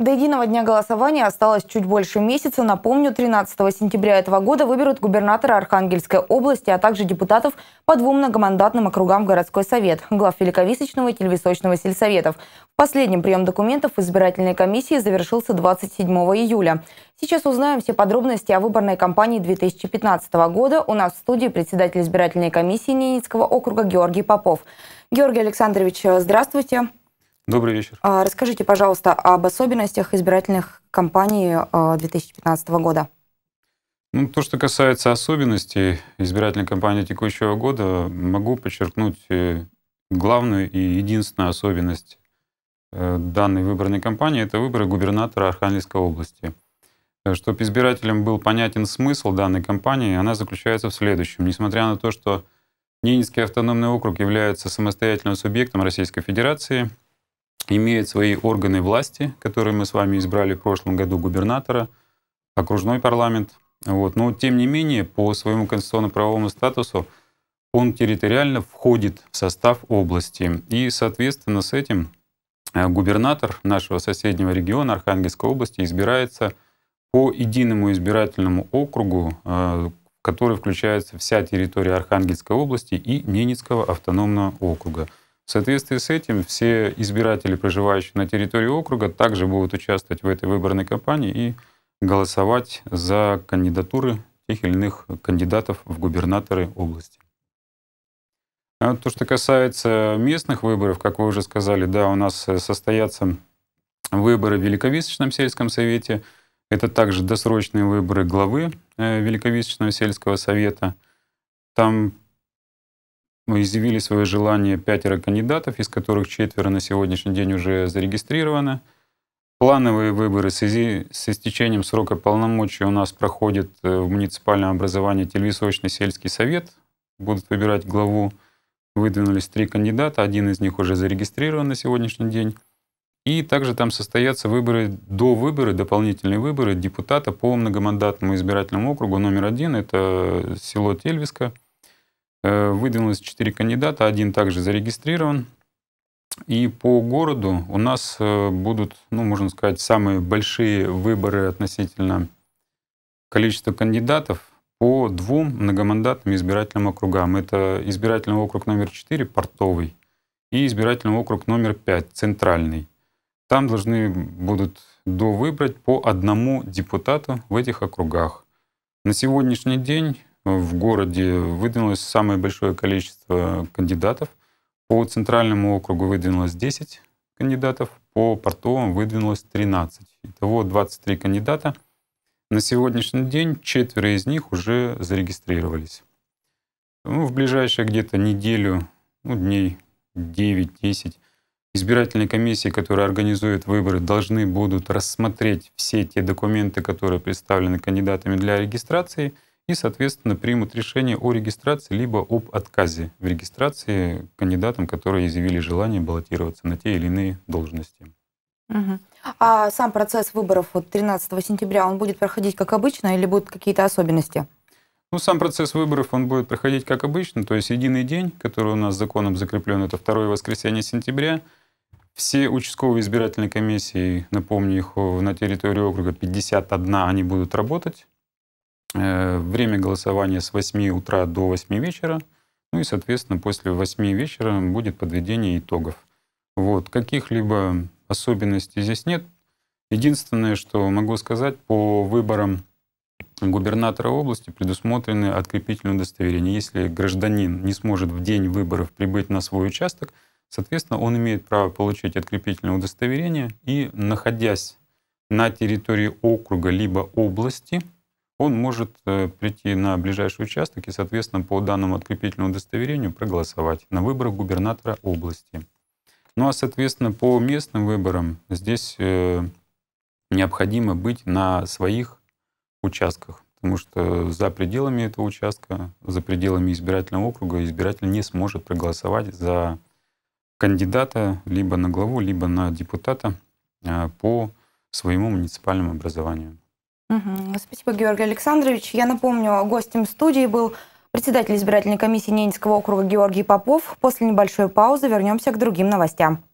До единого дня голосования осталось чуть больше месяца. Напомню, 13 сентября этого года выберут губернатора Архангельской области, а также депутатов по двум многомандатным округам городской совет, глав Великовисочного и Тельвисочного сельсоветов. Последний прием документов избирательной комиссии завершился 27 июля. Сейчас узнаем все подробности о выборной кампании 2015 года. У нас в студии председатель избирательной комиссии Ненецкого округа Георгий Попов. Георгий Александрович, здравствуйте. Здравствуйте. Добрый вечер. А, расскажите, пожалуйста, об особенностях избирательных кампаний 2015 а, года. Ну, то, что касается особенностей избирательной кампании текущего года, могу подчеркнуть э, главную и единственную особенность э, данной выборной кампании — это выборы губернатора Архангельской области. Э, Чтобы избирателям был понятен смысл данной кампании, она заключается в следующем. Несмотря на то, что Ненецкий автономный округ является самостоятельным субъектом Российской Федерации — имеет свои органы власти, которые мы с вами избрали в прошлом году губернатора, окружной парламент. Вот. Но тем не менее, по своему конституционно-правовому статусу он территориально входит в состав области. И, соответственно, с этим э, губернатор нашего соседнего региона Архангельской области избирается по единому избирательному округу, э, в который включается вся территория Архангельской области и Ненецкого автономного округа. В соответствии с этим все избиратели, проживающие на территории округа, также будут участвовать в этой выборной кампании и голосовать за кандидатуры тех или иных кандидатов в губернаторы области. А то, что касается местных выборов, как вы уже сказали, да, у нас э, состоятся выборы в Великовисочном сельском совете. Это также досрочные выборы главы э, Великовисочного сельского совета. Там изъявили свое желание пятеро кандидатов, из которых четверо на сегодняшний день уже зарегистрированы. Плановые выборы в связи с истечением срока полномочий у нас проходит э, в муниципальном образовании Тельвисочный сельский совет. Будут выбирать главу. Выдвинулись три кандидата, один из них уже зарегистрирован на сегодняшний день. И также там состоятся выборы до выборы, дополнительные выборы депутата по многомандатному избирательному округу номер один. Это село Тельвиска – Э, выдвинулось 4 кандидата, один также зарегистрирован. И по городу у нас э, будут, ну, можно сказать, самые большие выборы относительно количества кандидатов по двум многомандатным избирательным округам. Это избирательный округ номер 4, портовый, и избирательный округ номер 5, центральный. Там должны будут довыбрать по одному депутату в этих округах. На сегодняшний день в городе выдвинулось самое большое количество кандидатов. По центральному округу выдвинулось 10 кандидатов, по портовым выдвинулось 13. Итого 23 кандидата. На сегодняшний день четверо из них уже зарегистрировались. Ну, в ближайшие где-то неделю, ну, дней 9-10, избирательные комиссии, которые организуют выборы, должны будут рассмотреть все те документы, которые представлены кандидатами для регистрации – и, соответственно, примут решение о регистрации либо об отказе в регистрации кандидатам, которые изъявили желание баллотироваться на те или иные должности. Угу. А сам процесс выборов вот 13 сентября, он будет проходить как обычно или будут какие-то особенности? Ну, сам процесс выборов, он будет проходить как обычно, то есть единый день, который у нас законом закреплен, это второе воскресенье сентября. Все участковые избирательные комиссии, напомню, их на территории округа 51, они будут работать. Э, время голосования с 8 утра до 8 вечера. Ну и, соответственно, после 8 вечера будет подведение итогов. Вот. Каких-либо особенностей здесь нет. Единственное, что могу сказать, по выборам губернатора области предусмотрены открепительные удостоверения. Если гражданин не сможет в день выборов прибыть на свой участок, соответственно, он имеет право получить открепительное удостоверение и, находясь на территории округа либо области, он может э, прийти на ближайший участок и, соответственно, по данному открепительному удостоверению проголосовать на выборах губернатора области. Ну а, соответственно, по местным выборам здесь э, необходимо быть на своих участках, потому что за пределами этого участка, за пределами избирательного округа избиратель не сможет проголосовать за кандидата либо на главу, либо на депутата а, по своему муниципальному образованию. Угу. Спасибо, Георгий Александрович. Я напомню, гостем студии был председатель избирательной комиссии Ненецкого округа Георгий Попов. После небольшой паузы вернемся к другим новостям.